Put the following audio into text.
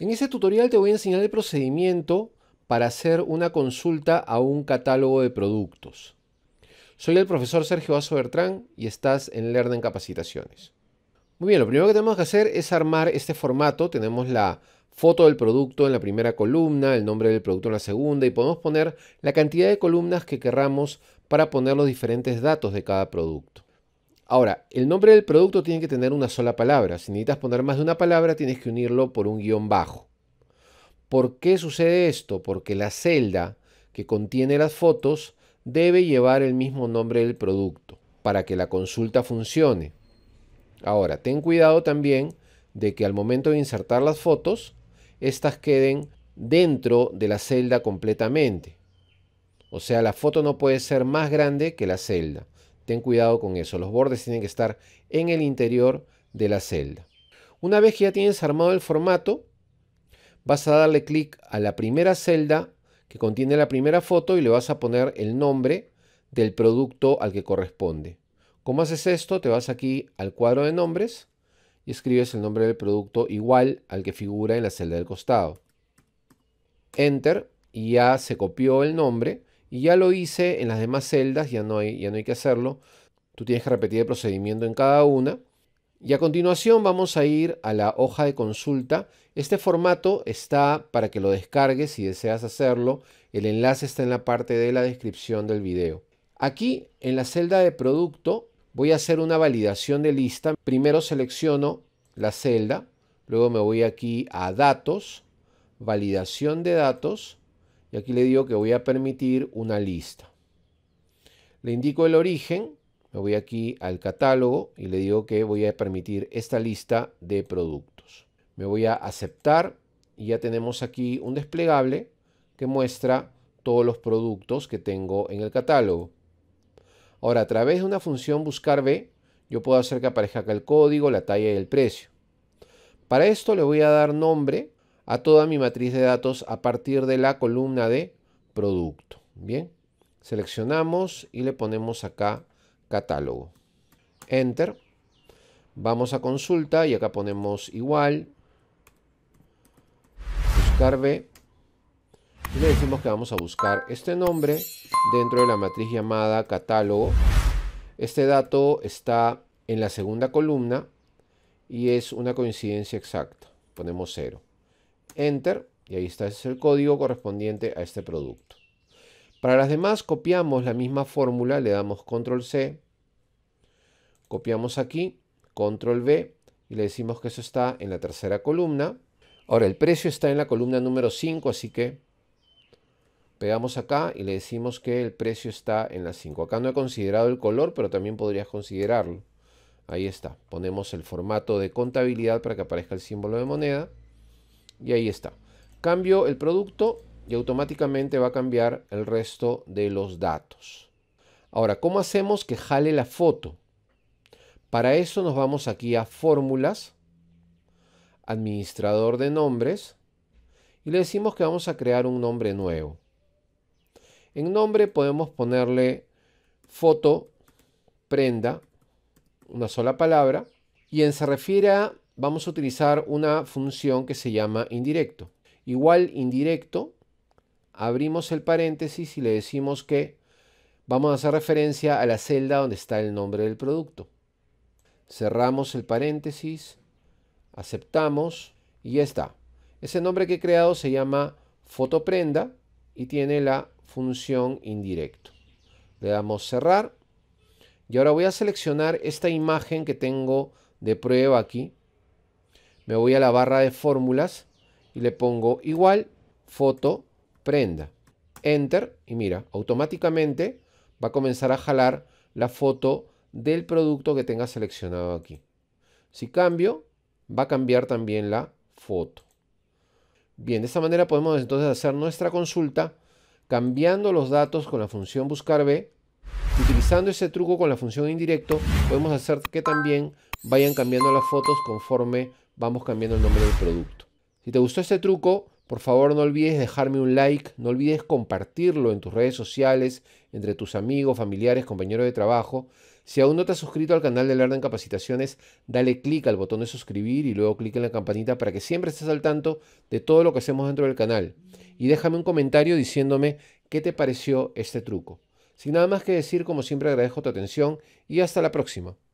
En este tutorial te voy a enseñar el procedimiento para hacer una consulta a un catálogo de productos. Soy el profesor Sergio Vaso Bertrán y estás en en Capacitaciones. Muy bien, lo primero que tenemos que hacer es armar este formato. Tenemos la foto del producto en la primera columna, el nombre del producto en la segunda y podemos poner la cantidad de columnas que querramos para poner los diferentes datos de cada producto. Ahora, el nombre del producto tiene que tener una sola palabra. Si necesitas poner más de una palabra, tienes que unirlo por un guión bajo. ¿Por qué sucede esto? Porque la celda que contiene las fotos debe llevar el mismo nombre del producto para que la consulta funcione. Ahora, ten cuidado también de que al momento de insertar las fotos, estas queden dentro de la celda completamente. O sea, la foto no puede ser más grande que la celda. Ten cuidado con eso. Los bordes tienen que estar en el interior de la celda. Una vez que ya tienes armado el formato, vas a darle clic a la primera celda que contiene la primera foto y le vas a poner el nombre del producto al que corresponde. ¿Cómo haces esto? Te vas aquí al cuadro de nombres y escribes el nombre del producto igual al que figura en la celda del costado. Enter y ya se copió el nombre y ya lo hice en las demás celdas, ya no hay, ya no hay que hacerlo. Tú tienes que repetir el procedimiento en cada una. Y a continuación vamos a ir a la hoja de consulta. Este formato está para que lo descargues si deseas hacerlo. El enlace está en la parte de la descripción del video. Aquí en la celda de producto voy a hacer una validación de lista. Primero selecciono la celda, luego me voy aquí a datos, validación de datos y aquí le digo que voy a permitir una lista. Le indico el origen, me voy aquí al catálogo y le digo que voy a permitir esta lista de productos. Me voy a aceptar y ya tenemos aquí un desplegable que muestra todos los productos que tengo en el catálogo. Ahora, a través de una función buscar B, yo puedo hacer que aparezca acá el código, la talla y el precio. Para esto le voy a dar nombre a toda mi matriz de datos a partir de la columna de producto. Bien, seleccionamos y le ponemos acá catálogo. Enter. Vamos a consulta y acá ponemos igual. Buscar B. Y le decimos que vamos a buscar este nombre dentro de la matriz llamada catálogo. Este dato está en la segunda columna y es una coincidencia exacta. Ponemos cero. Enter y ahí está es el código correspondiente a este producto. Para las demás copiamos la misma fórmula, le damos control C, copiamos aquí, control V y le decimos que eso está en la tercera columna. Ahora el precio está en la columna número 5, así que pegamos acá y le decimos que el precio está en la 5. Acá no he considerado el color, pero también podrías considerarlo. Ahí está. Ponemos el formato de contabilidad para que aparezca el símbolo de moneda y ahí está. Cambio el producto y automáticamente va a cambiar el resto de los datos. Ahora, ¿cómo hacemos que jale la foto? Para eso nos vamos aquí a fórmulas, administrador de nombres y le decimos que vamos a crear un nombre nuevo. En nombre podemos ponerle foto, prenda, una sola palabra y en se refiere a vamos a utilizar una función que se llama indirecto. Igual indirecto, abrimos el paréntesis y le decimos que vamos a hacer referencia a la celda donde está el nombre del producto. Cerramos el paréntesis, aceptamos y ya está. Ese nombre que he creado se llama fotoprenda y tiene la función indirecto. Le damos cerrar y ahora voy a seleccionar esta imagen que tengo de prueba aquí me voy a la barra de fórmulas y le pongo igual foto prenda. Enter y mira, automáticamente va a comenzar a jalar la foto del producto que tenga seleccionado aquí. Si cambio, va a cambiar también la foto. Bien, de esta manera podemos entonces hacer nuestra consulta cambiando los datos con la función buscar B. Utilizando ese truco con la función indirecto, podemos hacer que también vayan cambiando las fotos conforme vamos cambiando el nombre del producto. Si te gustó este truco, por favor no olvides dejarme un like, no olvides compartirlo en tus redes sociales, entre tus amigos, familiares, compañeros de trabajo. Si aún no te has suscrito al canal de Learn en Capacitaciones, dale clic al botón de suscribir y luego clic en la campanita para que siempre estés al tanto de todo lo que hacemos dentro del canal. Y déjame un comentario diciéndome qué te pareció este truco. Sin nada más que decir, como siempre agradezco tu atención y hasta la próxima.